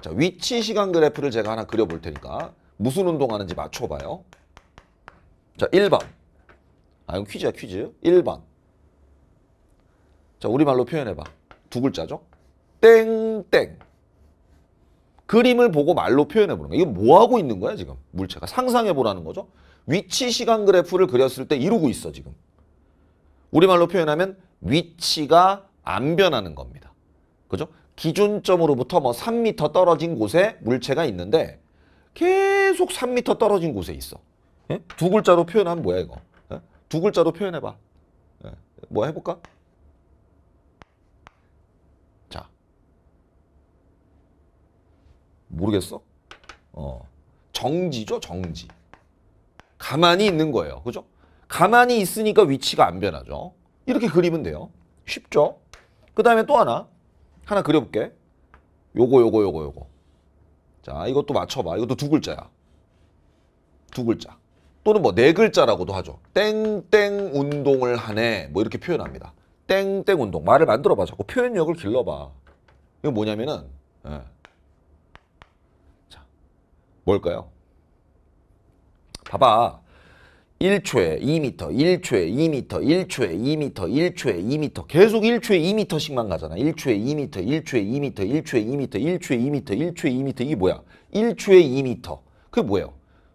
자, 위치 시간 그래프를 제가 하나 그려볼 테니까 무슨 운동하는지 맞춰봐요. 자, 1번. 아, 이건 퀴즈야, 퀴즈. 1번. 자, 우리말로 표현해봐. 두 글자죠? 땡땡. 그림을 보고 말로 표현해보는 거야. 이거 뭐하고 있는 거야, 지금? 물체가. 상상해보라는 거죠? 위치 시간 그래프를 그렸을 때 이루고 있어, 지금. 우리말로 표현하면 위치가 안 변하는 겁니다. 그죠? 기준점으로부터 뭐 3m 떨어진 곳에 물체가 있는데 계속 3m 떨어진 곳에 있어. 에? 예? 두 글자로 표현하면 뭐야 이거? 에? 예? 두 글자로 표현해봐. 에? 예. 뭐 해볼까? 자, 모르겠어? 어, 정지죠 정지. 가만히 있는 거예요, 그죠? 가만히 있으니까 위치가 안 변하죠. 이렇게 그리면 돼요. 쉽죠? 그 다음에 또 하나. 하나 그려볼게. 요거 요거 요거 요거. 자 이것도 맞춰봐. 이것도 두 글자야. 두 글자. 또는 뭐 네 글자라고도 하죠. 땡땡 운동을 하네. 뭐 이렇게 표현합니다. 땡땡 운동. 말을 만들어봐. 자꾸 표현력을 길러봐. 이거 뭐냐면은 예. 자 뭘까요? 봐봐. 1초에 2m, 1초에 2m, 1초에 2m, 1초에 2m 계속 1초에 2m씩만 가잖아. 1초에 2m, 1초에 2m, 1초에 2m, 1초에 2m, 1초에 2m 이게 뭐야? 1초에 2m. 그게 뭐예요?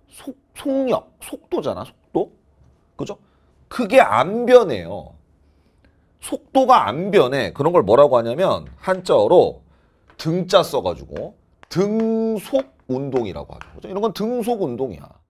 속, 속력, 속도잖아. 속도. 그죠? 그게 안 변해요. 속도가 안 변해. 그런 걸 뭐라고 하냐면 한자어로 등자 써가지고 등속 운동이라고 하죠. 이런 건 등속 운동이야.